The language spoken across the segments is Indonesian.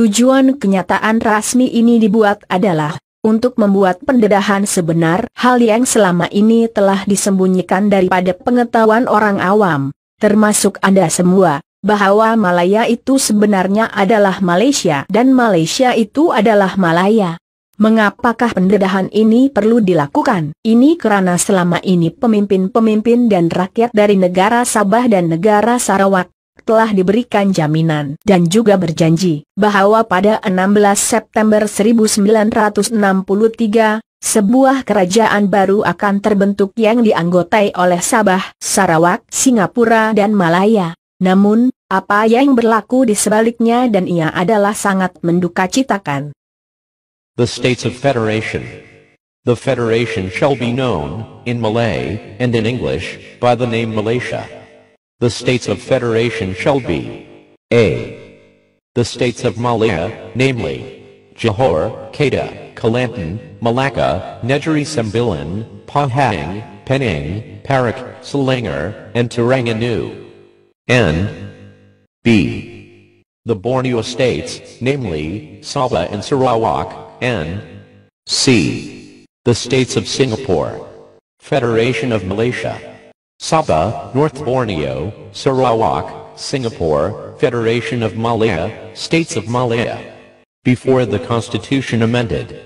Tujuan kenyataan rasmi ini dibuat adalah untuk membuat pendedahan sebenar hal yang selama ini telah disembunyikan daripada pengetahuan orang awam, termasuk Anda semua, bahwa Malaya itu sebenarnya adalah Malaysia dan Malaysia itu adalah Malaya. Mengapakah pendedahan ini perlu dilakukan? Ini karena selama ini pemimpin-pemimpin dan rakyat dari negara Sabah dan negara Sarawak telah diberikan jaminan dan juga berjanji bahwa pada 16 September 1963, sebuah kerajaan baru akan terbentuk yang dianggotai oleh Sabah, Sarawak, Singapura dan Malaya. Namun, apa yang berlaku di sebaliknya dan ia adalah sangat menduka The States of Federation The Federation shall be known, in Malay, and in English, by the name Malaysia. The states of federation shall be A. The states of Malaya, namely Johor, Kedah, Kelantan, Malacca, Negeri Sembilan, Pahang, Penang, Perak, Selangor, and Terengganu. And B. The Borneo states, namely Sabah and Sarawak, and C. The states of Singapore, Federation of Malaysia, Sabah, North Borneo, Sarawak, Singapore, Federation of Malaya, States of Malaya. Before the Constitution amended,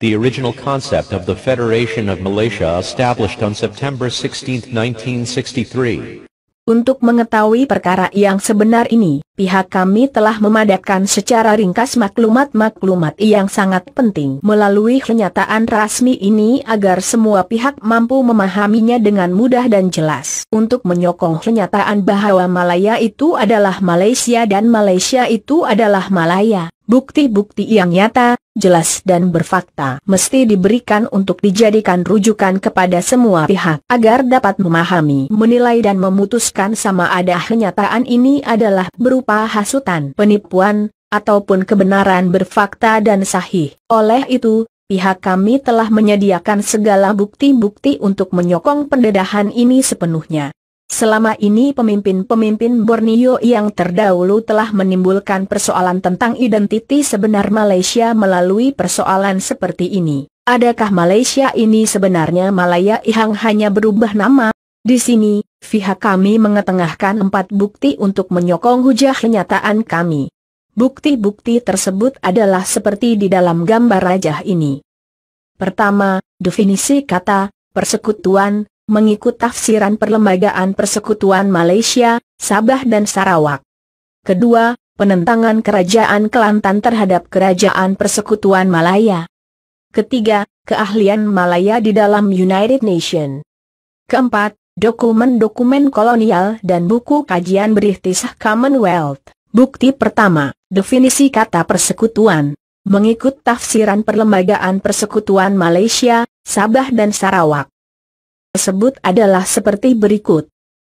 the original concept of the Federation of Malaysia established on September 16, 1963, Untuk mengetahui perkara yang sebenar ini, pihak kami telah memadatkan secara ringkas maklumat-maklumat yang sangat penting melalui kenyataan rasmi ini agar semua pihak mampu memahaminya dengan mudah dan jelas. Untuk menyokong kenyataan bahwa Malaya itu adalah Malaysia dan Malaysia itu adalah Malaya, bukti-bukti yang nyata, jelas dan berfakta mesti diberikan untuk dijadikan rujukan kepada semua pihak agar dapat memahami, menilai dan memutuskan sama ada kenyataan ini adalah berupa hasutan, penipuan, ataupun kebenaran berfakta dan sahih. Oleh itu, pihak kami telah menyediakan segala bukti-bukti untuk menyokong pendedahan ini sepenuhnya. Selama ini pemimpin-pemimpin Borneo yang terdahulu telah menimbulkan persoalan tentang identiti sebenar Malaysia melalui persoalan seperti ini. Adakah Malaysia ini sebenarnya Malaya Ihang hanya berubah nama? Di sini, pihak kami mengetengahkan empat bukti untuk menyokong hujah kenyataan kami. Bukti-bukti tersebut adalah seperti di dalam gambar rajah ini. Pertama, definisi kata, persekutuan, mengikut tafsiran Perlembagaan Persekutuan Malaysia, Sabah dan Sarawak. Kedua, penentangan Kerajaan Kelantan terhadap Kerajaan Persekutuan Malaya. Ketiga, keahlian Malaya di dalam United Nations. Keempat, dokumen-dokumen kolonial dan buku kajian British Commonwealth. Bukti pertama, definisi kata persekutuan. Mengikut tafsiran Perlembagaan Persekutuan Malaysia, Sabah dan Sarawak tersebut adalah seperti berikut.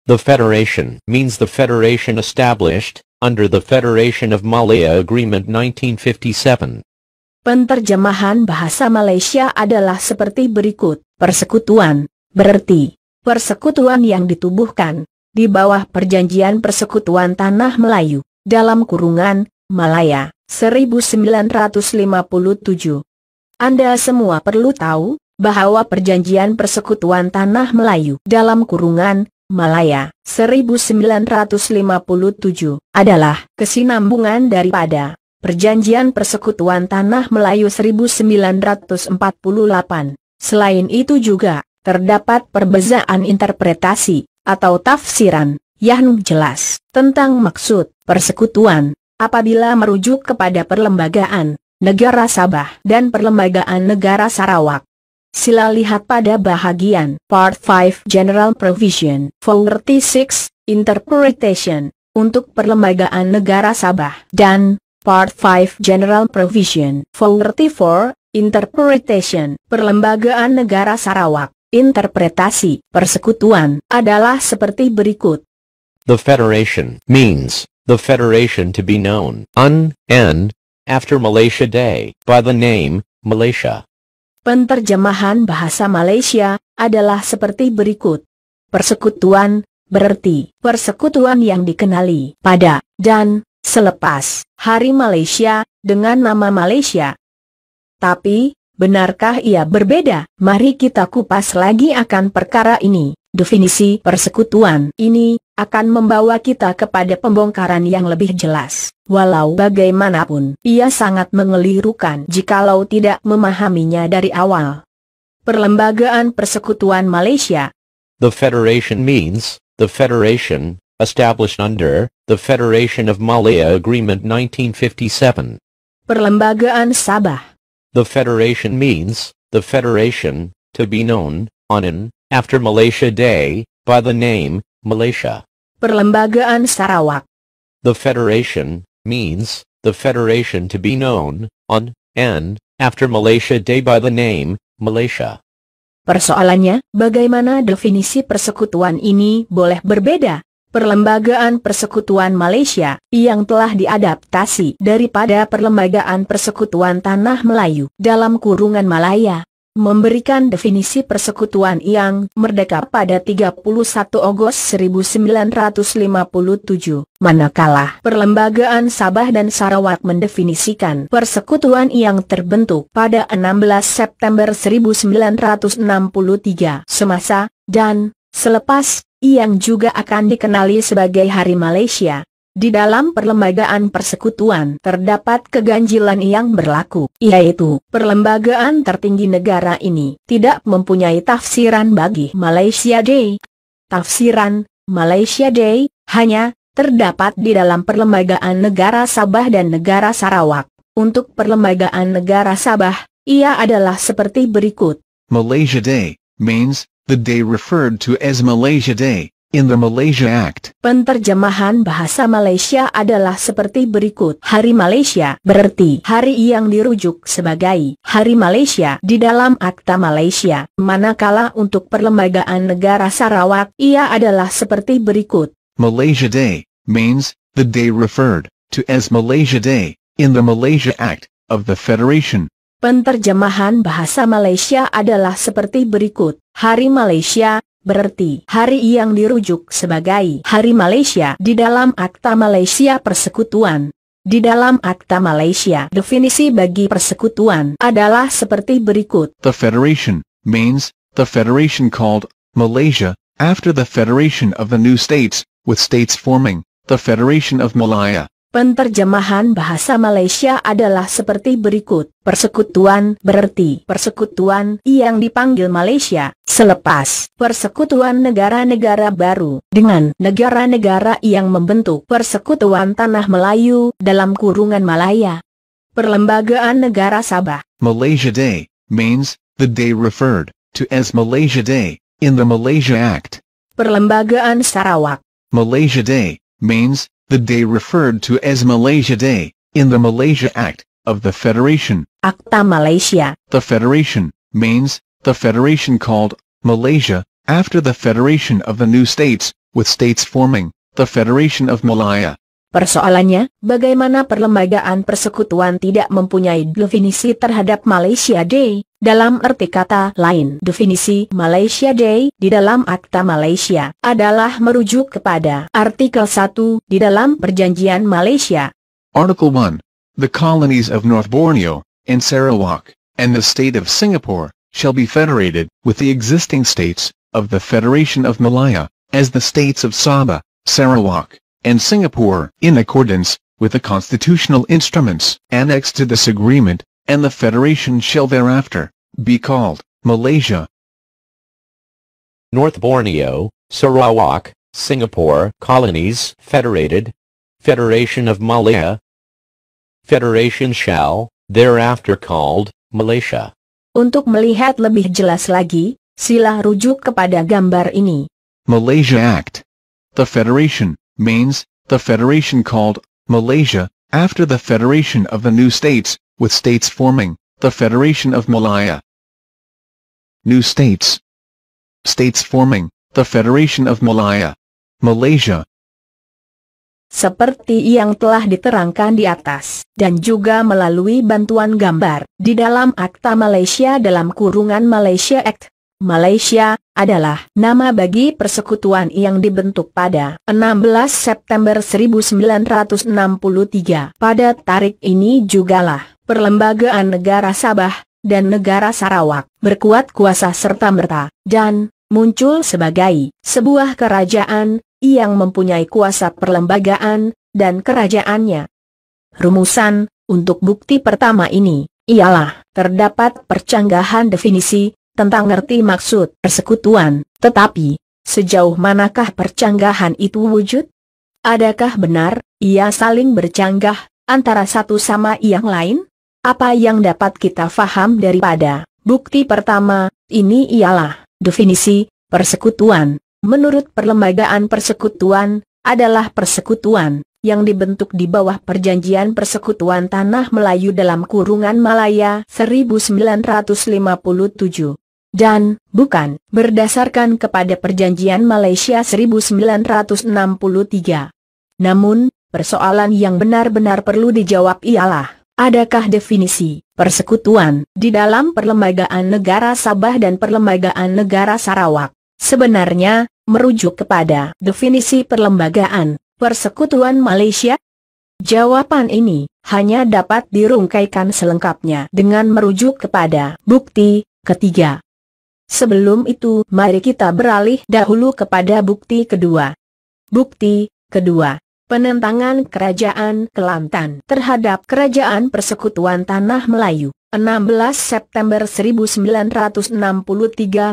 The Federation means the Federation established under the Federation of Malaya Agreement 1957. Penterjemahan bahasa Malaysia adalah seperti berikut. Persekutuan, berarti persekutuan yang ditubuhkan di bawah Perjanjian Persekutuan Tanah Melayu dalam kurungan Malaya 1957. Anda semua perlu tahu bahwa perjanjian persekutuan tanah Melayu dalam kurungan Malaya 1957 adalah kesinambungan daripada Perjanjian Persekutuan Tanah Melayu 1948. Selain itu juga, terdapat perbezaan interpretasi, atau tafsiran, yang jelas, tentang maksud persekutuan, apabila merujuk kepada perlembagaan negara Sabah dan perlembagaan negara Sarawak. Sila lihat pada bahagian Part 5 General Provision for 36 Interpretation untuk Perlembagaan Negara Sabah dan Part 5 General Provision for 34 Interpretation Perlembagaan Negara Sarawak Interpretasi persekutuan adalah seperti berikut. The federation means the federation to be known un and after Malaysia Day by the name Malaysia. Penterjemahan bahasa Malaysia adalah seperti berikut. Persekutuan, berarti persekutuan yang dikenali pada dan selepas Hari Malaysia dengan nama Malaysia. Tapi, benarkah ia berbeda? Mari kita kupas lagi akan perkara ini. Definisi persekutuan ini akan membawa kita kepada pembongkaran yang lebih jelas. Walau bagaimanapun, ia sangat mengelirukan jikalau tidak memahaminya dari awal. Perlembagaan Persekutuan Malaysia The Federation means, the Federation, established under, the Federation of Malaya Agreement 1957. Perlembagaan Sabah The Federation means, the Federation, to be known, on and, after Malaysia Day, by the name, Malaysia. Perlembagaan Sarawak. The federation means the federation to be known on and after Malaysia Day by the name Malaysia. Persoalannya, bagaimana definisi persekutuan ini boleh berbeda? Perlembagaan Persekutuan Malaysia, yang telah diadaptasi daripada Perlembagaan Persekutuan Tanah Melayu dalam kurungan Malaya, memberikan definisi persekutuan yang merdeka pada 31 Agustus 1957, manakala Perlembagaan Sabah dan Sarawak mendefinisikan persekutuan yang terbentuk pada 16 September 1963 semasa, dan selepas, yang juga akan dikenali sebagai Hari Malaysia di dalam perlembagaan persekutuan terdapat keganjilan yang berlaku, yaitu perlembagaan tertinggi negara ini tidak mempunyai tafsiran bagi Malaysia Day. Tafsiran Malaysia Day hanya terdapat di dalam perlembagaan negara Sabah dan negara Sarawak. Untuk perlembagaan negara Sabah, ia adalah seperti berikut. Malaysia Day means the day referred to as Malaysia Day in the Malaysia Act. Penterjemahan bahasa Malaysia adalah seperti berikut. Hari Malaysia berarti hari yang dirujuk sebagai Hari Malaysia di dalam Akta Malaysia, manakala untuk perlembagaan negara Sarawak ia adalah seperti berikut. Malaysia Day means the day referred to as Malaysia Day in the Malaysia Act of the Federation. Penterjemahan bahasa Malaysia adalah seperti berikut. Hari Malaysia Berarti hari yang dirujuk sebagai Hari Malaysia di dalam Akta Malaysia Persekutuan. Di dalam Akta Malaysia, definisi bagi persekutuan adalah seperti berikut. The Federation means the Federation called Malaysia after the Federation of the New States, with states forming the Federation of Malaya. Penterjemahan bahasa Malaysia adalah seperti berikut. Persekutuan berarti persekutuan yang dipanggil Malaysia selepas persekutuan negara-negara baru dengan negara-negara yang membentuk persekutuan tanah Melayu dalam kurungan Malaya. Perlembagaan Negara Sabah Malaysia Day means the day referred to as Malaysia Day in the Malaysia Act. Perlembagaan Sarawak Malaysia Day means the day referred to as Malaysia Day, in the Malaysia Act, of the Federation. Akta Malaysia. The Federation, means, the Federation called, Malaysia, after the Federation of the New States, with states forming, the Federation of Malaya. Persoalannya, bagaimana perlembagaan persekutuan tidak mempunyai definisi terhadap Malaysia Day, dalam arti kata lain definisi Malaysia Day di dalam Akta Malaysia adalah merujuk kepada artikel 1 di dalam Perjanjian Malaysia. Article 1. The colonies of North Borneo, and Sarawak, and the state of Singapore, shall be federated with the existing states of the Federation of Malaya, as the states of Sabah, Sarawak, and Singapore, in accordance with the constitutional instruments annexed to this agreement, and the Federation shall thereafter be called Malaysia. North Borneo, Sarawak, Singapore Colonies Federated, Federation of Malaya. Federation shall, thereafter called, Malaysia. Untuk melihat lebih jelas lagi, sila rujuk kepada gambar ini. Malaysia Act. The Federation, means, the federation called, Malaysia, after the Federation of the New States, with states forming, the Federation of Malaya. New States States forming, the Federation of Malaya. Malaysia. Seperti yang telah diterangkan di atas, dan juga melalui bantuan gambar, di dalam Akta Malaysia dalam kurungan Malaysia Act, Malaysia, adalah nama bagi persekutuan yang dibentuk pada 16 September 1963. Pada tarik ini jugalah Perlembagaan Negara Sabah dan Negara Sarawak berkuat kuasa serta merta, dan muncul sebagai sebuah kerajaan yang mempunyai kuasa perlembagaan dan kerajaannya. Rumusan untuk bukti pertama ini ialah terdapat percanggahan definisi tentang ngerti maksud persekutuan, tetapi, sejauh manakah percanggahan itu wujud? Adakah benar, ia saling bercanggah, antara satu sama yang lain? Apa yang dapat kita faham daripada bukti pertama, ini ialah definisi persekutuan. Menurut perlembagaan persekutuan, adalah persekutuan yang dibentuk di bawah Perjanjian Persekutuan Tanah Melayu dalam kurungan Malaya 1957 dan, bukan, berdasarkan kepada perjanjian Malaysia 1963. Namun, persoalan yang benar-benar perlu dijawab ialah, adakah definisi persekutuan di dalam Perlembagaan Negara Sabah dan Perlembagaan Negara Sarawak? Sebenarnya, merujuk kepada definisi perlembagaan, persekutuan Malaysia? Jawaban ini hanya dapat dirungkaikan selengkapnya dengan merujuk kepada bukti ketiga Sebelum itu, mari kita beralih dahulu kepada bukti kedua. Bukti kedua, penentangan Kerajaan Kelantan terhadap Kerajaan Persekutuan Tanah Melayu. 16 September 1963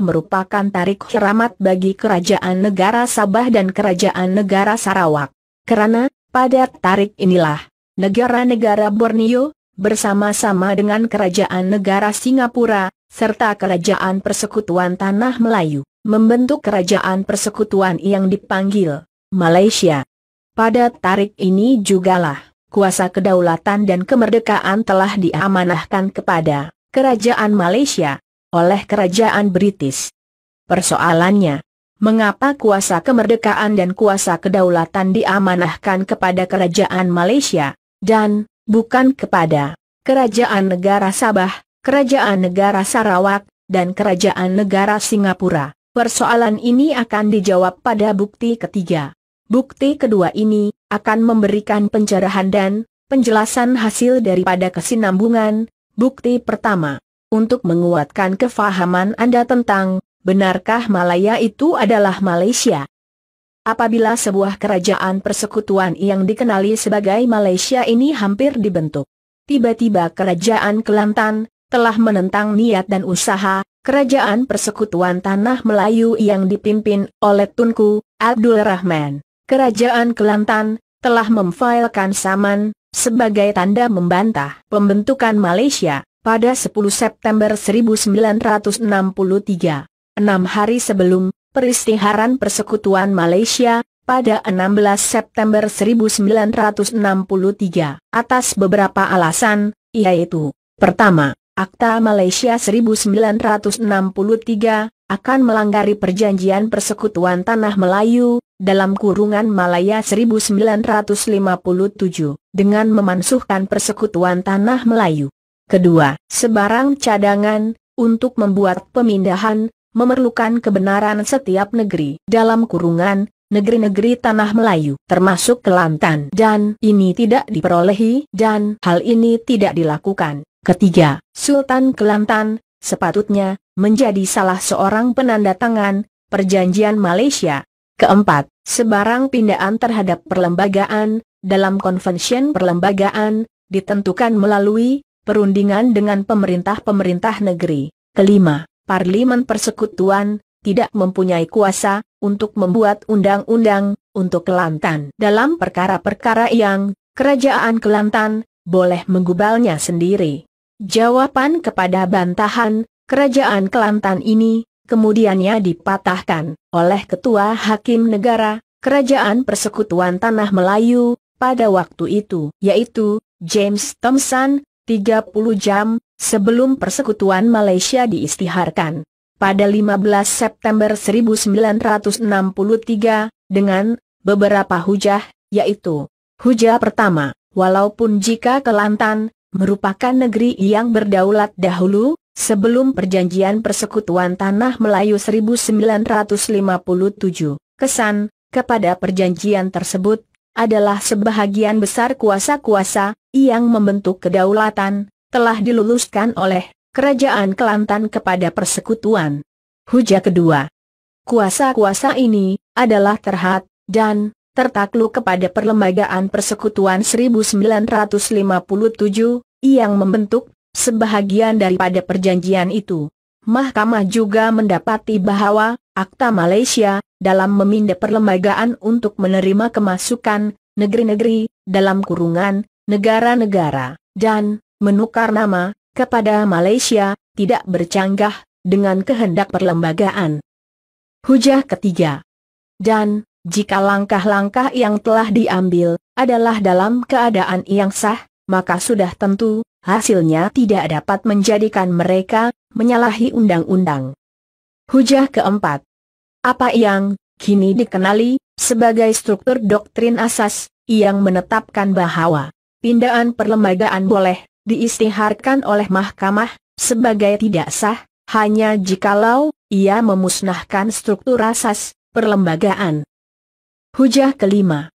merupakan tarik keramat bagi Kerajaan Negara Sabah dan Kerajaan Negara Sarawak. Karena, pada tarik inilah, negara-negara Borneo, bersama-sama dengan Kerajaan Negara Singapura, serta Kerajaan Persekutuan Tanah Melayu, membentuk Kerajaan Persekutuan yang dipanggil Malaysia. Pada tarik ini jugalah, kuasa kedaulatan dan kemerdekaan telah diamanahkan kepada Kerajaan Malaysia oleh Kerajaan British. Persoalannya, mengapa kuasa kemerdekaan dan kuasa kedaulatan diamanahkan kepada Kerajaan Malaysia, dan bukan kepada Kerajaan Negara Sabah, Kerajaan Negara Sarawak, dan Kerajaan Negara Singapura. Persoalan ini akan dijawab pada bukti ketiga. Bukti kedua ini akan memberikan pencerahan dan penjelasan hasil daripada kesinambungan. Bukti pertama, untuk menguatkan kefahaman Anda tentang benarkah Malaya itu adalah Malaysia, Apabila sebuah kerajaan persekutuan yang dikenali sebagai Malaysia ini hampir dibentuk. Tiba-tiba kerajaan Kelantan, telah menentang niat dan usaha, kerajaan persekutuan tanah Melayu yang dipimpin oleh Tunku, Abdul Rahman. Kerajaan Kelantan, telah memfailkan saman, sebagai tanda membantah pembentukan Malaysia, pada 10 September 1963. Enam hari sebelum, Peristiharan Persekutuan Malaysia, pada 16 September 1963, atas beberapa alasan, yaitu, pertama, Akta Malaysia 1963, akan melanggari perjanjian persekutuan tanah Melayu, dalam kurungan Malaya 1957, dengan memansuhkan persekutuan tanah Melayu. Kedua, sebarang cadangan, untuk membuat pemindahan, memerlukan kebenaran setiap negeri dalam kurungan negeri-negeri tanah Melayu termasuk Kelantan dan ini tidak diperolehi dan hal ini tidak dilakukan. Ketiga, Sultan Kelantan sepatutnya menjadi salah seorang penanda tangan perjanjian Malaysia. Keempat, sebarang pindaan terhadap perlembagaan dalam konvensyen perlembagaan ditentukan melalui perundingan dengan pemerintah-pemerintah negeri. Kelima, Parlimen Persekutuan, tidak mempunyai kuasa, untuk membuat undang-undang, untuk Kelantan. Dalam perkara-perkara yang, kerajaan Kelantan, boleh menggubalnya sendiri. Jawaban kepada bantahan, kerajaan Kelantan ini, kemudiannya dipatahkan, oleh Ketua Hakim Negara, Kerajaan Persekutuan Tanah Melayu, pada waktu itu, yaitu, James Thompson, 30 jam, Sebelum persekutuan Malaysia diistiharkan. Pada 15 September 1963, dengan beberapa hujah, yaitu Hujah pertama, walaupun jika Kelantan, merupakan negeri yang berdaulat dahulu, sebelum perjanjian persekutuan tanah Melayu 1957. Kesan, kepada perjanjian tersebut, adalah sebahagian besar kuasa-kuasa, yang membentuk kedaulatan, telah diluluskan oleh Kerajaan Kelantan kepada persekutuan. Hujah kedua. Kuasa-kuasa ini adalah terhad dan tertakluk kepada Perlembagaan Persekutuan 1957 yang membentuk sebahagian daripada perjanjian itu. Mahkamah juga mendapati bahwa Akta Malaysia dalam meminda perlembagaan untuk menerima kemasukan negeri-negeri dalam kurungan negara-negara dan menukar nama, kepada Malaysia, tidak bercanggah, dengan kehendak perlembagaan. Hujah ketiga. Dan, jika langkah-langkah yang telah diambil, adalah dalam keadaan yang sah, maka sudah tentu, hasilnya tidak dapat menjadikan mereka, menyalahi undang-undang. Hujah keempat. Apa yang, kini dikenali, sebagai struktur doktrin asas, yang menetapkan bahwa, pindaan perlembagaan boleh, diistiharkan oleh mahkamah, sebagai tidak sah, hanya jikalau ia memusnahkan struktur asas perlembagaan. Hujah kelima.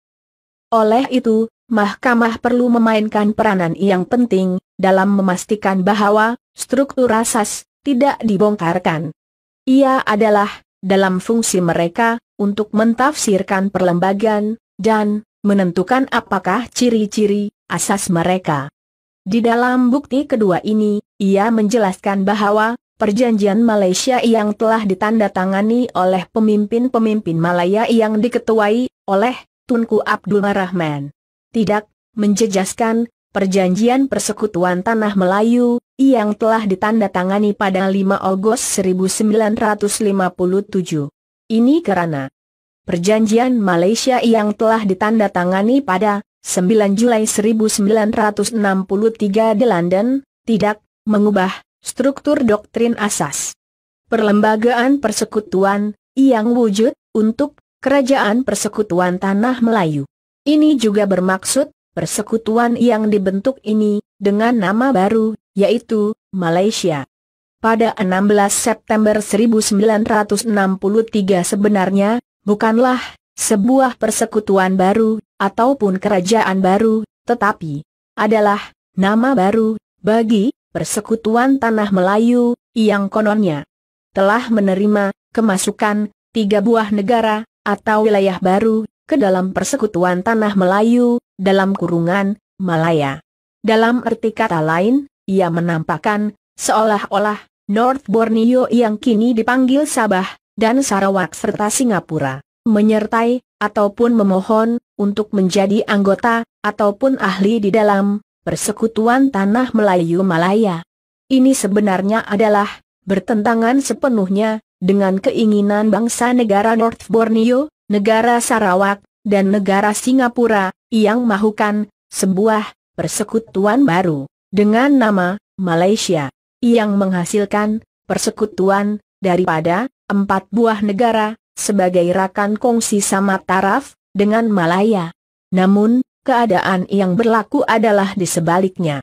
Oleh itu, mahkamah perlu memainkan peranan yang penting dalam memastikan bahwa struktur asas tidak dibongkarkan. Ia adalah dalam fungsi mereka untuk mentafsirkan perlembagaan dan menentukan apakah ciri-ciri asas mereka. Di dalam bukti kedua ini, ia menjelaskan bahwa perjanjian Malaysia yang telah ditandatangani oleh pemimpin-pemimpin Malaya yang diketuai oleh Tunku Abdul Rahman. Tidak, menjejaskan, perjanjian persekutuan tanah Melayu, yang telah ditandatangani pada 5 Agustus 1957. Ini karena perjanjian Malaysia yang telah ditandatangani pada 9 Juli 1963 di London, tidak, mengubah, struktur doktrin asas. Perlembagaan Persekutuan, yang wujud, untuk, Kerajaan Persekutuan Tanah Melayu. Ini juga bermaksud, persekutuan yang dibentuk ini, dengan nama baru, yaitu, Malaysia. Pada 16 September 1963 sebenarnya, bukanlah, sebuah persekutuan baru, ataupun kerajaan baru, tetapi adalah nama baru bagi Persekutuan Tanah Melayu yang kononnya telah menerima kemasukan tiga buah negara atau wilayah baru ke dalam Persekutuan Tanah Melayu dalam kurungan Malaya. Dalam arti kata lain, ia menampakkan seolah-olah North Borneo yang kini dipanggil Sabah dan Sarawak serta Singapura menyertai ataupun memohon untuk menjadi anggota, ataupun ahli di dalam, persekutuan tanah Melayu Malaya. Ini sebenarnya adalah, bertentangan sepenuhnya, dengan keinginan bangsa negara North Borneo, negara Sarawak, dan negara Singapura, yang mahukan, sebuah, persekutuan baru, dengan nama, Malaysia, yang menghasilkan, persekutuan, daripada, empat buah negara, sebagai rakan kongsi sama taraf, dengan Malaya. Namun, keadaan yang berlaku adalah di sebaliknya.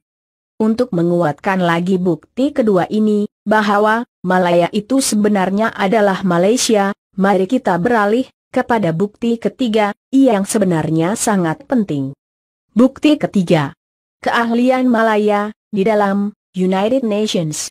Untuk menguatkan lagi bukti kedua ini, bahwa Malaya itu sebenarnya adalah Malaysia, mari kita beralih kepada bukti ketiga, yang sebenarnya sangat penting. Bukti ketiga. Keahlian Malaya, di dalam United Nations.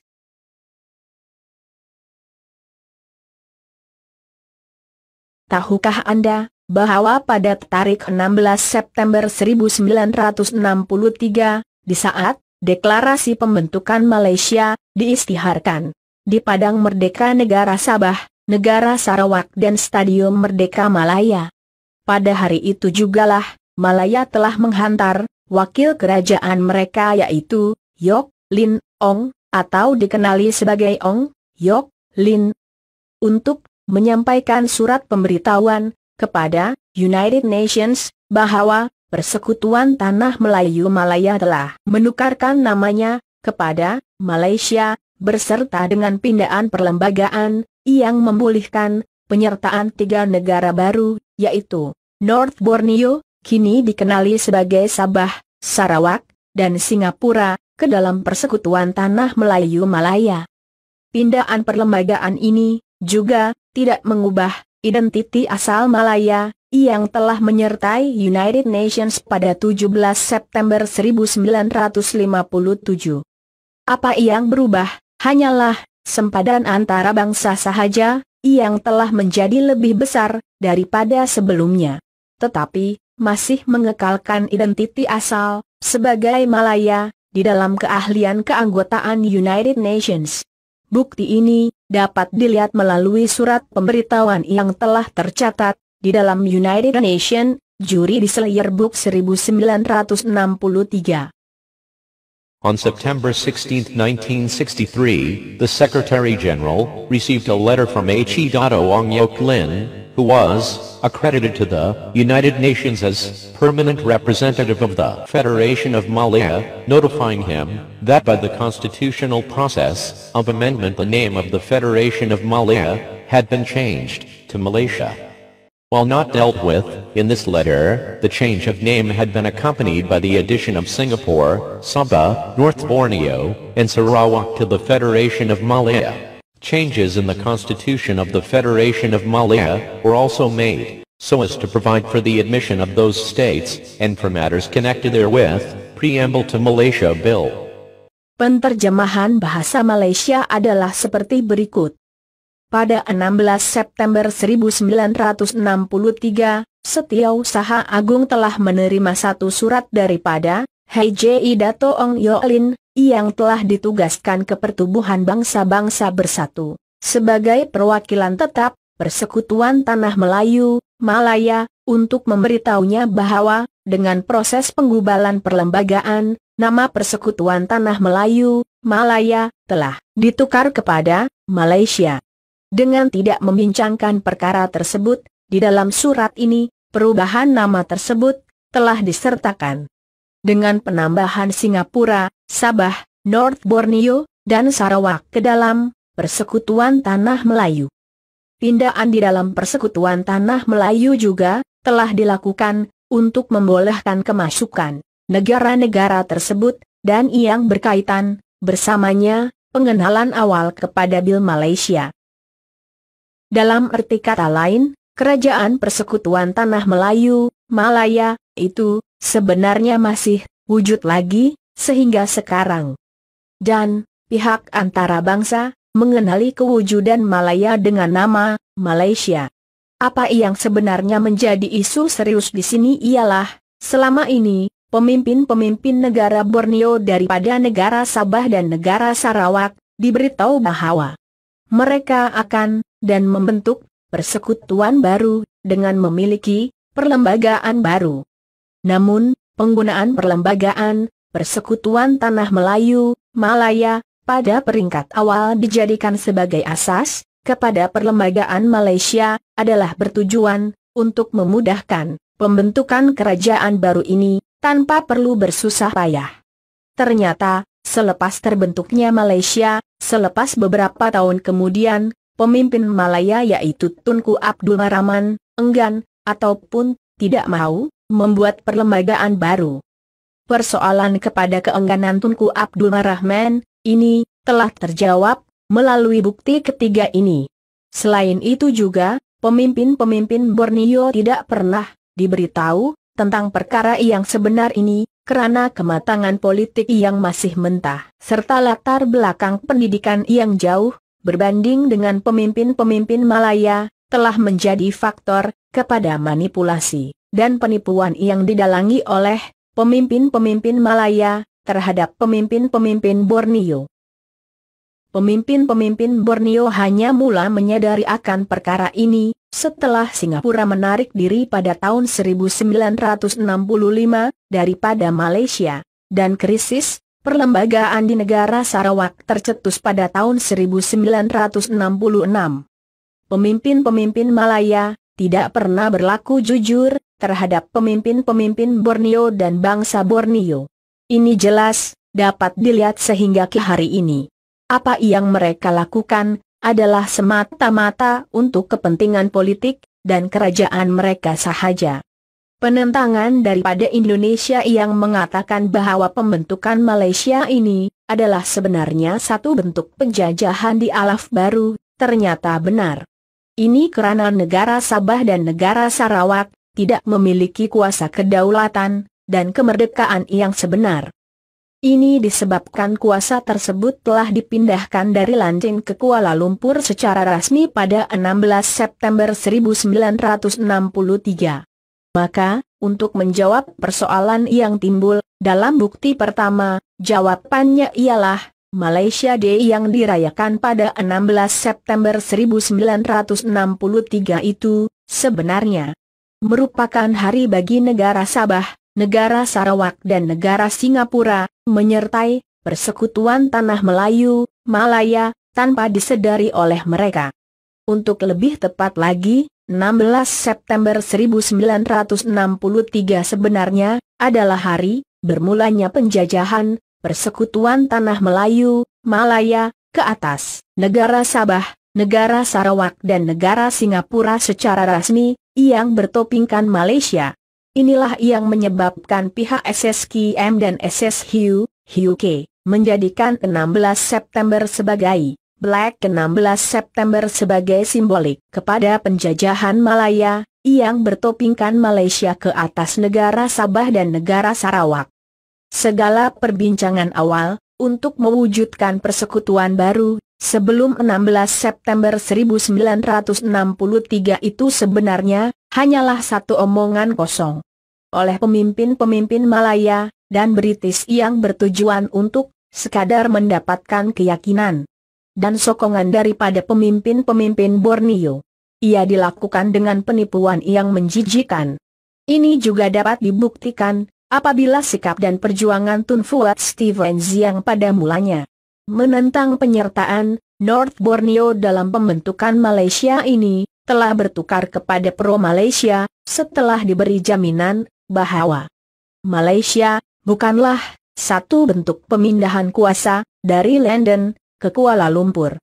Tahukah Anda bahwa pada tarik 16 September 1963, di saat deklarasi pembentukan Malaysia diistiharkan di Padang Merdeka Negara Sabah, Negara Sarawak dan Stadium Merdeka Malaya. Pada hari itu jugalah Malaya telah menghantar wakil kerajaan mereka yaitu Yok Lin Ong atau dikenali sebagai Ong Yok Lin untuk menyampaikan surat pemberitahuan kepada United Nations bahwa Persekutuan Tanah Melayu Malaya telah menukarkan namanya kepada Malaysia berserta dengan pindaan perlembagaan yang memulihkan penyertaan tiga negara baru, yaitu North Borneo, kini dikenali sebagai Sabah, Sarawak, dan Singapura, ke dalam Persekutuan Tanah Melayu Malaya. Pindaan perlembagaan ini juga tidak mengubah identiti asal Malaya, yang telah menyertai United Nations pada 17 September 1957. Apa yang berubah, hanyalah, sempadan antara bangsa sahaja, yang telah menjadi lebih besar, daripada sebelumnya. Tetapi, masih mengekalkan identiti asal, sebagai Malaya, di dalam keahlian keanggotaan United Nations. Bukti ini dapat dilihat melalui surat pemberitahuan yang telah tercatat di dalam United Nations Juri di Slayer Book 1963. On September 16, 1963, the Secretary General received a letter from H.E. Ong Yok Lin, who was accredited to the United Nations as permanent representative of the Federation of Malaya, notifying him that by the constitutional process of amendment the name of the Federation of Malaya had been changed to Malaysia. While not dealt with in this letter, the change of name had been accompanied by the addition of Singapore, Sabah, North Borneo, and Sarawak to the Federation of Malaya. Changes in the constitution of the Federation of Malaya were also made, so as to provide for the admission of those states, and for matters connected therewith, Preamble to Malaysia Bill. Penterjemahan bahasa Malaysia adalah seperti berikut. Pada 16 September 1963, Setiausaha Agung telah menerima satu surat daripada Hei J.I. Dato Ong Yolin, yang telah ditugaskan ke pertubuhan bangsa-bangsa bersatu. Sebagai perwakilan tetap, Persekutuan Tanah Melayu, Malaya, untuk memberitahunya bahwa, dengan proses penggubalan perlembagaan, nama Persekutuan Tanah Melayu, Malaya, telah ditukar kepada Malaysia. Dengan tidak membincangkan perkara tersebut, di dalam surat ini, perubahan nama tersebut telah disertakan dengan penambahan Singapura, Sabah, North Borneo, dan Sarawak ke dalam Persekutuan Tanah Melayu. Pindaan di dalam Persekutuan Tanah Melayu juga telah dilakukan untuk membolehkan kemasukan negara-negara tersebut dan yang berkaitan bersamanya pengenalan awal kepada Bil Malaysia. Dalam arti kata lain, Kerajaan Persekutuan Tanah Melayu, Malaya, itu Sebenarnya masih wujud lagi, sehingga sekarang. Dan, pihak antara bangsa, mengenali kewujudan Malaya dengan nama, Malaysia. Apa yang sebenarnya menjadi isu serius di sini ialah, selama ini, pemimpin-pemimpin negara Borneo daripada negara Sabah dan negara Sarawak, diberitahu bahwa mereka akan, dan membentuk, persekutuan baru, dengan memiliki, perlembagaan baru. Namun, penggunaan perlembagaan, persekutuan tanah Melayu, Malaya, pada peringkat awal dijadikan sebagai asas, kepada perlembagaan Malaysia, adalah bertujuan, untuk memudahkan, pembentukan kerajaan baru ini, tanpa perlu bersusah payah. Ternyata, selepas terbentuknya Malaysia, selepas beberapa tahun kemudian, pemimpin Malaya yaitu Tunku Abdul Rahman, enggan, ataupun, tidak mau, membuat perlembagaan baru. Persoalan kepada keengganan Tunku Abdul Rahman, ini, telah terjawab, melalui bukti ketiga ini. Selain itu juga, pemimpin-pemimpin Borneo tidak pernah, diberitahu, tentang perkara yang sebenar ini, karena kematangan politik yang masih mentah, serta latar belakang pendidikan yang jauh, berbanding dengan pemimpin-pemimpin Malaya, telah menjadi faktor kepada manipulasi dan penipuan yang didalangi oleh pemimpin-pemimpin Malaya terhadap pemimpin-pemimpin Borneo. Pemimpin-pemimpin Borneo hanya mula menyadari akan perkara ini setelah Singapura menarik diri pada tahun 1965 daripada Malaysia dan krisis perlembagaan di negara Sarawak tercetus pada tahun 1966. Pemimpin-pemimpin Malaya tidak pernah berlaku jujur terhadap pemimpin-pemimpin Borneo dan bangsa Borneo. Ini jelas dapat dilihat sehingga ke hari ini. Apa yang mereka lakukan adalah semata-mata untuk kepentingan politik dan kerajaan mereka sahaja. Penentangan daripada Indonesia yang mengatakan bahwa pembentukan Malaysia ini adalah sebenarnya satu bentuk penjajahan di alaf baru, ternyata benar. Ini kerana negara Sabah dan negara Sarawak tidak memiliki kuasa kedaulatan dan kemerdekaan yang sebenar. Ini disebabkan kuasa tersebut telah dipindahkan dari Lanjing ke Kuala Lumpur secara rasmi pada 16 September 1963. Maka, untuk menjawab persoalan yang timbul, dalam bukti pertama, jawabannya ialah, Malaysia Day yang dirayakan pada 16 September 1963 itu, sebenarnya merupakan hari bagi negara Sabah, negara Sarawak dan negara Singapura, menyertai persekutuan tanah Melayu, Malaya, tanpa disedari oleh mereka. Untuk lebih tepat lagi, 16 September 1963 sebenarnya adalah hari bermulanya penjajahan Persekutuan Tanah Melayu, Malaya, ke atas, negara Sabah, negara Sarawak dan negara Singapura secara rasmi yang bertopingkan Malaysia. Inilah yang menyebabkan pihak SSKM dan SSHU, HUK, menjadikan 16 September sebagai Black 16 September sebagai simbolik kepada penjajahan Malaya, yang bertopingkan Malaysia ke atas negara Sabah dan negara Sarawak. Segala perbincangan awal, untuk mewujudkan persekutuan baru, sebelum 16 September 1963 itu sebenarnya, hanyalah satu omongan kosong. Oleh pemimpin-pemimpin Malaya, dan British yang bertujuan untuk, sekadar mendapatkan keyakinan dan sokongan daripada pemimpin-pemimpin Borneo. Ia dilakukan dengan penipuan yang menjijikan. Ini juga dapat dibuktikan, Apabila sikap dan perjuangan Tun Fuat Steven Ziang pada mulanya menentang penyertaan North Borneo dalam pembentukan Malaysia ini, telah bertukar kepada pro Malaysia, setelah diberi jaminan, bahwa Malaysia, bukanlah, satu bentuk pemindahan kuasa, dari London, ke Kuala Lumpur.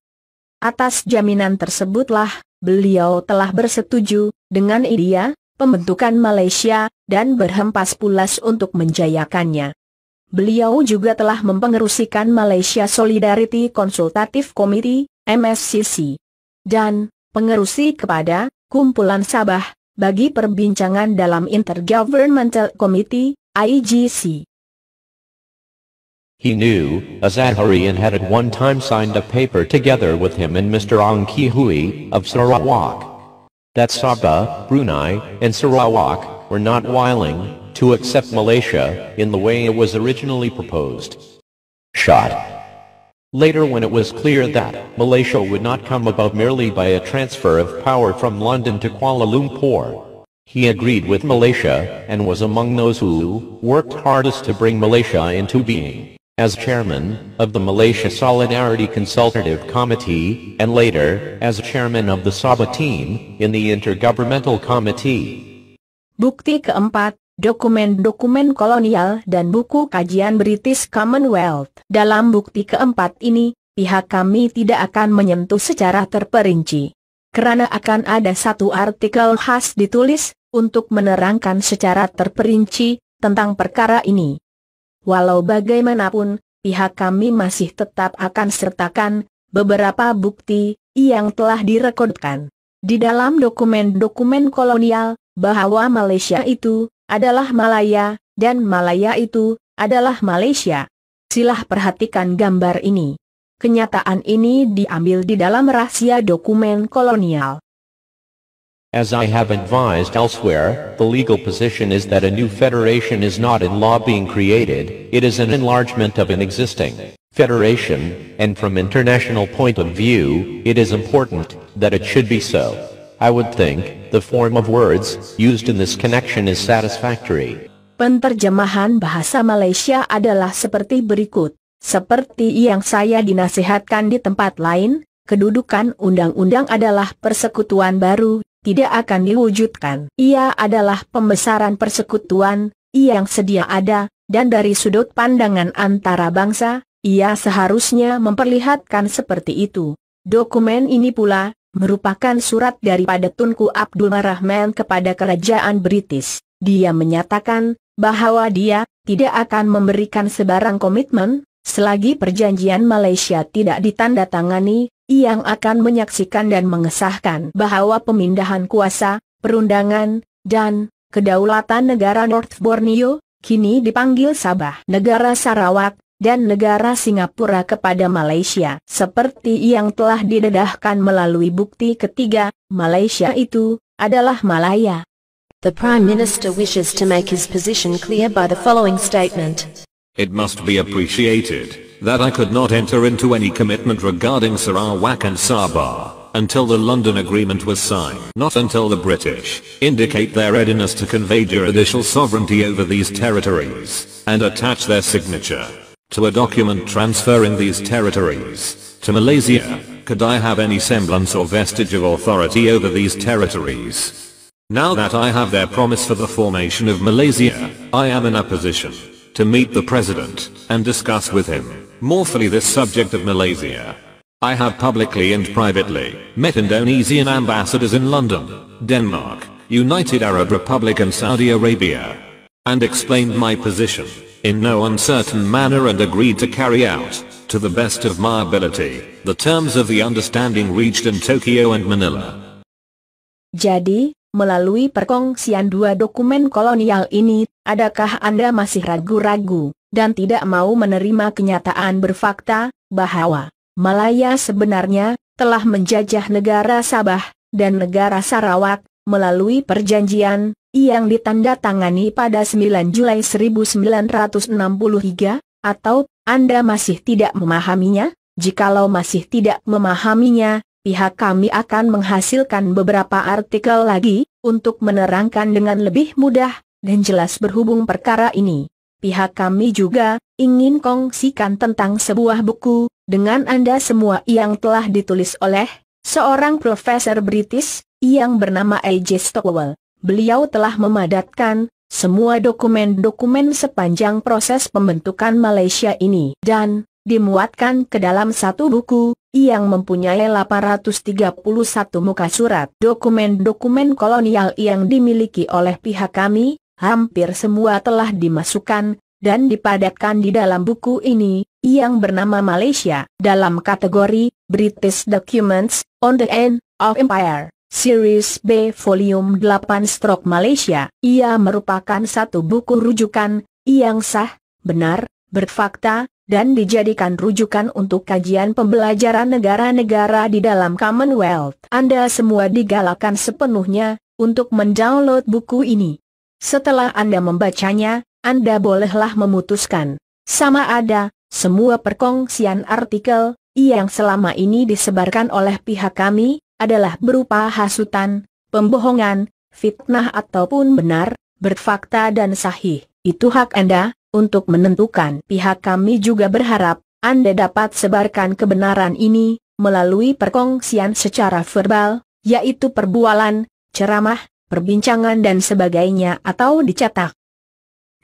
Atas jaminan tersebutlah, beliau telah bersetuju, dengan India, pembentukan Malaysia, dan berhempas pulas untuk menjayakannya. Beliau juga telah mempengerusikan Malaysia Solidarity Consultative Committee, MSCC, dan pengerusi kepada Kumpulan Sabah bagi perbincangan dalam Intergovernmental Committee, IGC. He knew, as had at one time signed a paper together with him and Mr. Ong Ki of Sarawak. that Sabah, Brunei, and Sarawak were not willing to accept Malaysia in the way it was originally proposed. Shot. Later when it was clear that Malaysia would not come about merely by a transfer of power from London to Kuala Lumpur, he agreed with Malaysia and was among those who worked hardest to bring Malaysia into being. as chairman of the Malaysia Solidarity Consultative Committee, and later, as chairman of the Sabah team, in the Intergovernmental Committee. Bukti keempat, dokumen-dokumen kolonial dan buku kajian British Commonwealth. Dalam bukti keempat ini, pihak kami tidak akan menyentuh secara terperinci. Karena akan ada satu artikel khas ditulis, untuk menerangkan secara terperinci, tentang perkara ini. Walau bagaimanapun, pihak kami masih tetap akan sertakan beberapa bukti yang telah direkodkan di dalam dokumen-dokumen kolonial bahwa Malaysia itu adalah Malaya dan Malaya itu adalah Malaysia. Silah perhatikan gambar ini. Kenyataan ini diambil di dalam rahasia dokumen kolonial. As I have advised elsewhere, the legal position is that a new federation is not in law being created, it is an enlargement of an existing federation, and from international point of view, it is important that it should be so. I would think, the form of words used in this connection is satisfactory. Penterjemahan bahasa Malaysia adalah seperti berikut. Seperti yang saya dinasihatkan di tempat lain, kedudukan undang-undang adalah persekutuan baru tidak akan diwujudkan. Ia adalah pembesaran persekutuan, ia yang sedia ada, dan dari sudut pandangan antara bangsa, ia seharusnya memperlihatkan seperti itu. Dokumen ini pula, merupakan surat daripada Tunku Abdul Rahman kepada kerajaan British. Dia menyatakan, bahwa dia, tidak akan memberikan sebarang komitmen, selagi perjanjian Malaysia tidak ditandatangani, yang akan menyaksikan dan mengesahkan bahwa pemindahan kuasa, perundangan, dan kedaulatan negara North Borneo, kini dipanggil Sabah negara Sarawak, dan negara Singapura kepada Malaysia. Seperti yang telah didedahkan melalui bukti ketiga, Malaysia itu adalah Malaya. The Prime Minister wishes to make his position clear by the following statement. It must be appreciated that I could not enter into any commitment regarding Sarawak and Sabah until the London Agreement was signed. Not until the British indicate their readiness to convey juridical sovereignty over these territories and attach their signature to a document transferring these territories to Malaysia, could I have any semblance or vestige of authority over these territories. Now that I have their promise for the formation of Malaysia, I am in a position to meet the president and discuss with him more fully, this subject of Malaysia. I have publicly and privately met Indonesian ambassadors in London, Denmark, United Arab Republic and Saudi Arabia. And explained my position, in no uncertain manner and agreed to carry out, to the best of my ability, the terms of the understanding reached in Tokyo and Manila. Jadi, melalui perkongsian dua dokumen kolonial ini, adakah Anda masih ragu-ragu? dan tidak mau menerima kenyataan berfakta, bahwa Malaya sebenarnya telah menjajah negara Sabah dan negara Sarawak melalui perjanjian yang ditandatangani pada 9 Juli 1963 atau Anda masih tidak memahaminya? Jikalau masih tidak memahaminya, pihak kami akan menghasilkan beberapa artikel lagi untuk menerangkan dengan lebih mudah dan jelas berhubung perkara ini pihak kami juga, ingin kongsikan tentang sebuah buku, dengan Anda semua yang telah ditulis oleh seorang profesor British, yang bernama A.J. Stowell. Beliau telah memadatkan semua dokumen-dokumen sepanjang proses pembentukan Malaysia ini dan dimuatkan ke dalam satu buku yang mempunyai 831 muka surat dokumen-dokumen kolonial yang dimiliki oleh pihak kami hampir semua telah dimasukkan, dan dipadatkan di dalam buku ini, yang bernama Malaysia, dalam kategori British Documents on the End of Empire. Series B Volume 8 Stroke Malaysia, ia merupakan satu buku rujukan, yang sah, benar, berfakta, dan dijadikan rujukan untuk kajian pembelajaran negara-negara di dalam Commonwealth. Anda semua digalakkan sepenuhnya, untuk mendownload buku ini. Setelah Anda membacanya, Anda bolehlah memutuskan. Sama ada, semua perkongsian artikel, yang selama ini disebarkan oleh pihak kami, adalah berupa hasutan, pembohongan, fitnah ataupun benar, berfakta dan sahih. Itu hak Anda, untuk menentukan. Pihak kami juga berharap, Anda dapat sebarkan kebenaran ini, melalui perkongsian secara verbal, yaitu perbualan, ceramah, perbincangan dan sebagainya atau dicetak.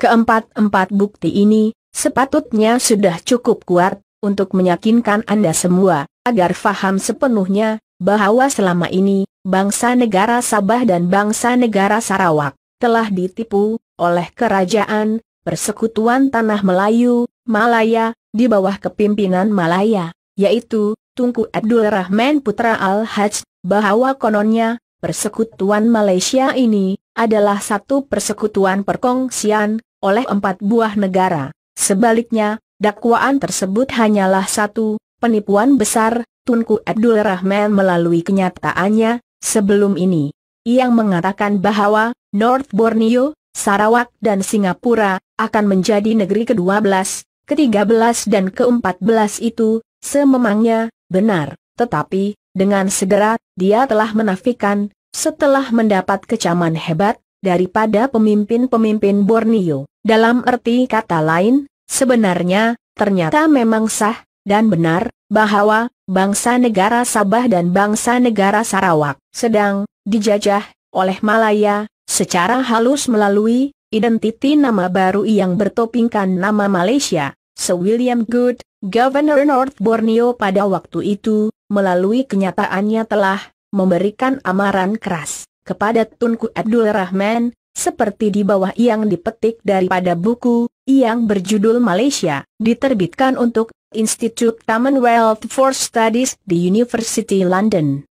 Keempat-empat bukti ini, sepatutnya sudah cukup kuat, untuk meyakinkan Anda semua, agar faham sepenuhnya, bahwa selama ini, bangsa negara Sabah dan bangsa negara Sarawak, telah ditipu, oleh kerajaan, persekutuan tanah Melayu, Malaya, di bawah kepimpinan Malaya, yaitu, Tunku Abdul Rahman Putra Al-Hajj, bahwa kononnya, Persekutuan Malaysia ini adalah satu persekutuan perkongsian oleh empat buah negara. Sebaliknya, dakwaan tersebut hanyalah satu, penipuan besar, Tunku Abdul Rahman melalui kenyataannya, sebelum ini. Yang mengatakan bahwa, North Borneo, Sarawak dan Singapura, akan menjadi negeri ke-12, ke-13 dan ke-14 itu, sememangnya, benar. Tetapi, dengan segera, dia telah menafikan, setelah mendapat kecaman hebat, daripada pemimpin-pemimpin Borneo. Dalam arti kata lain, sebenarnya, ternyata memang sah, dan benar, bahwa, bangsa negara Sabah dan bangsa negara Sarawak sedang, dijajah, oleh Malaya, secara halus melalui, identiti nama baru yang bertopingkan nama Malaysia. Sir William Good, Governor North Borneo pada waktu itu, melalui kenyataannya telah memberikan amaran keras kepada Tunku Abdul Rahman, seperti di bawah yang dipetik daripada buku, yang berjudul Malaysia, diterbitkan untuk Institute Commonwealth for Studies di University London.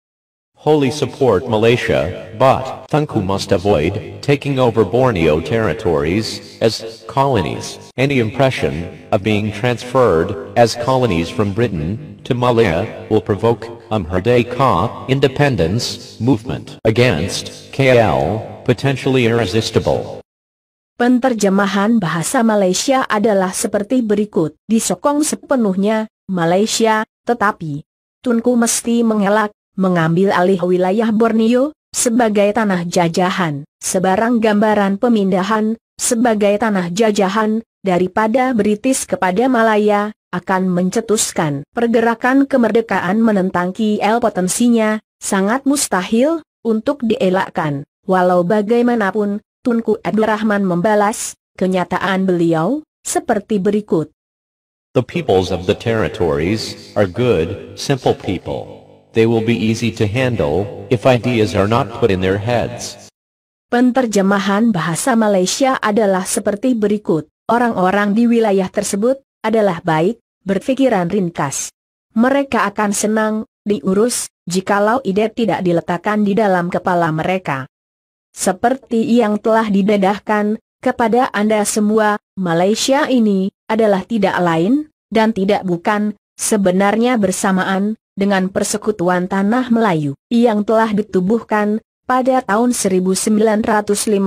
wholly support Malaysia, but Thunku must avoid taking over Borneo territories as colonies. Any impression of being transferred as colonies from Britain to Malaya will provoke Amherdeka independence movement against KL, potentially irresistible. Penterjemahan bahasa Malaysia adalah seperti berikut, disokong sepenuhnya, Malaysia, tetapi Tunku mesti mengelak mengambil alih wilayah Borneo, sebagai tanah jajahan, sebarang gambaran pemindahan, sebagai tanah jajahan, daripada British kepada Malaya, akan mencetuskan pergerakan kemerdekaan menentang KL potensinya, sangat mustahil, untuk dielakkan. Walau bagaimanapun, Tunku Abdurrahman membalas, kenyataan beliau, seperti berikut. The peoples of the territories are good, simple people. They will be easy to handle, if ideas are not put in their heads. Penterjemahan bahasa Malaysia adalah seperti berikut. Orang-orang di wilayah tersebut, adalah baik, berpikiran ringkas. Mereka akan senang, diurus, jikalau ide tidak diletakkan di dalam kepala mereka. Seperti yang telah didedahkan, kepada Anda semua, Malaysia ini, adalah tidak lain, dan tidak bukan, sebenarnya bersamaan, dengan persekutuan tanah Melayu yang telah ditubuhkan pada tahun 1957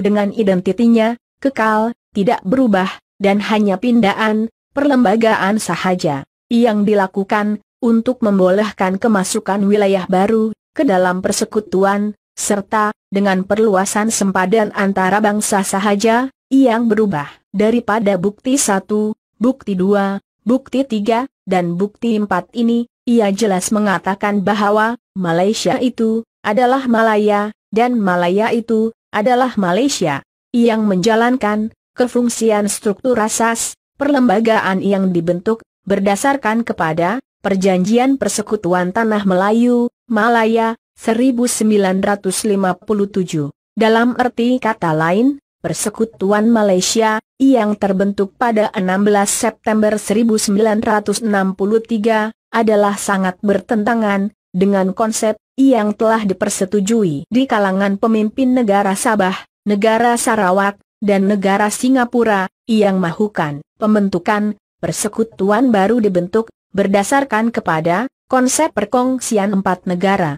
dengan identitinya kekal, tidak berubah, dan hanya pindaan, perlembagaan sahaja, yang dilakukan, untuk membolehkan kemasukan wilayah baru, ke dalam persekutuan, serta, dengan perluasan sempadan antara bangsa sahaja, yang berubah, daripada bukti satu, bukti dua, bukti tiga, dan bukti empat ini, ia jelas mengatakan bahwa Malaysia itu adalah Malaya, dan Malaya itu adalah Malaysia. Yang menjalankan kefungsian struktur asas, perlembagaan yang dibentuk berdasarkan kepada Perjanjian Persekutuan Tanah Melayu, Malaya, 1957. Dalam arti kata lain, Persekutuan Malaysia, yang terbentuk pada 16 September 1963, adalah sangat bertentangan dengan konsep yang telah dipersetujui di kalangan pemimpin negara Sabah, negara Sarawak, dan negara Singapura, yang mahukan pembentukan persekutuan baru dibentuk berdasarkan kepada konsep perkongsian empat negara.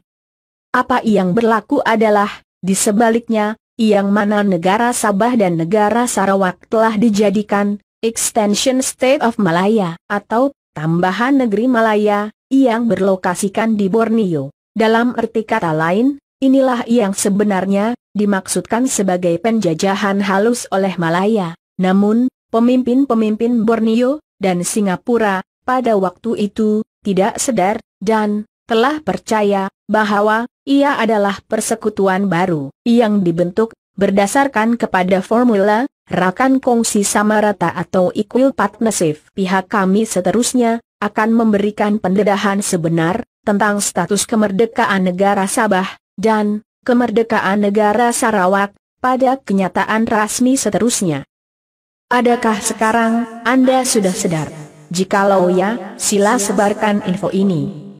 Apa yang berlaku adalah, di sebaliknya, yang mana negara Sabah dan negara Sarawak telah dijadikan extension state of Malaya atau tambahan negeri Malaya, yang berlokasikan di Borneo. Dalam arti kata lain, inilah yang sebenarnya dimaksudkan sebagai penjajahan halus oleh Malaya. Namun, pemimpin-pemimpin Borneo dan Singapura pada waktu itu tidak sedar dan telah percaya bahwa ia adalah persekutuan baru yang dibentuk berdasarkan kepada formula Rakan Kongsi Samarata atau Equal Partnership pihak kami seterusnya, akan memberikan pendedahan sebenar, tentang status kemerdekaan negara Sabah, dan, kemerdekaan negara Sarawak, pada kenyataan rasmi seterusnya. Adakah sekarang, Anda sudah sedar? Jikalau ya, sila sebarkan info ini.